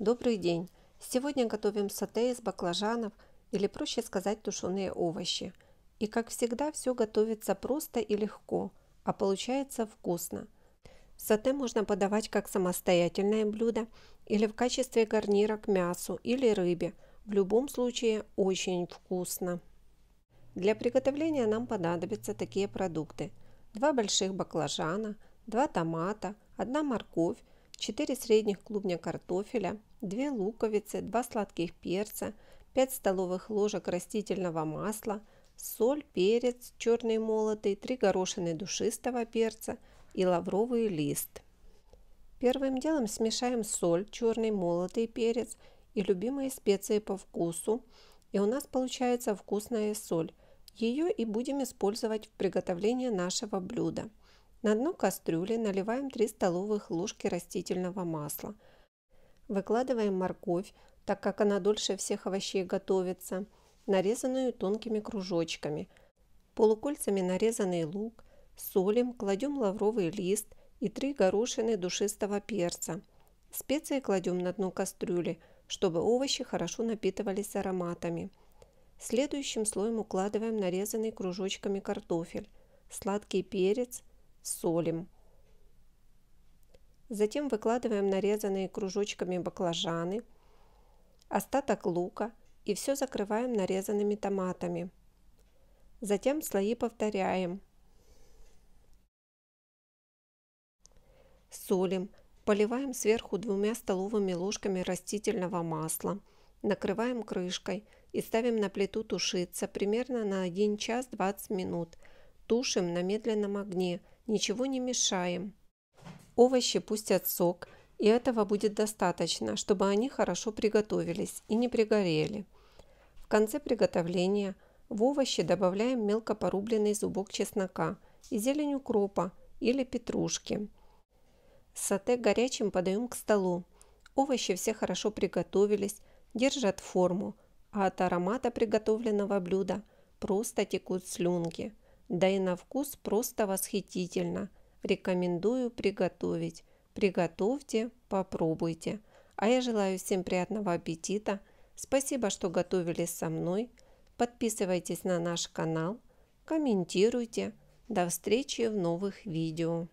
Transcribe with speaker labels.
Speaker 1: Добрый день! Сегодня готовим сате из баклажанов, или проще сказать тушеные овощи. И как всегда все готовится просто и легко, а получается вкусно. Сате можно подавать как самостоятельное блюдо или в качестве гарнира к мясу или рыбе. В любом случае очень вкусно. Для приготовления нам понадобятся такие продукты. два больших баклажана, два томата, одна морковь, 4 средних клубня картофеля, 2 луковицы, 2 сладких перца, 5 столовых ложек растительного масла, соль, перец черный молотый, 3 горошины душистого перца и лавровый лист. Первым делом смешаем соль, черный молотый перец и любимые специи по вкусу. И у нас получается вкусная соль. Ее и будем использовать в приготовлении нашего блюда – на дно кастрюли наливаем 3 столовых ложки растительного масла. Выкладываем морковь, так как она дольше всех овощей готовится, нарезанную тонкими кружочками. Полукольцами нарезанный лук, солим, кладем лавровый лист и 3 горошины душистого перца. Специи кладем на дно кастрюли, чтобы овощи хорошо напитывались ароматами. Следующим слоем укладываем нарезанный кружочками картофель, сладкий перец – солим. Затем выкладываем нарезанные кружочками баклажаны, остаток лука и все закрываем нарезанными томатами. Затем слои повторяем. Солим. Поливаем сверху двумя столовыми ложками растительного масла. Накрываем крышкой и ставим на плиту тушиться примерно на 1 час 20 минут. Тушим на медленном огне – ничего не мешаем. Овощи пустят сок, и этого будет достаточно, чтобы они хорошо приготовились и не пригорели. В конце приготовления в овощи добавляем мелко порубленный зубок чеснока и зелень укропа или петрушки. Сате горячим подаем к столу. Овощи все хорошо приготовились, держат форму, а от аромата приготовленного блюда просто текут слюнки – да и на вкус просто восхитительно. Рекомендую приготовить. Приготовьте, попробуйте. А я желаю всем приятного аппетита. Спасибо, что готовили со мной. Подписывайтесь на наш канал, комментируйте. До встречи в новых видео.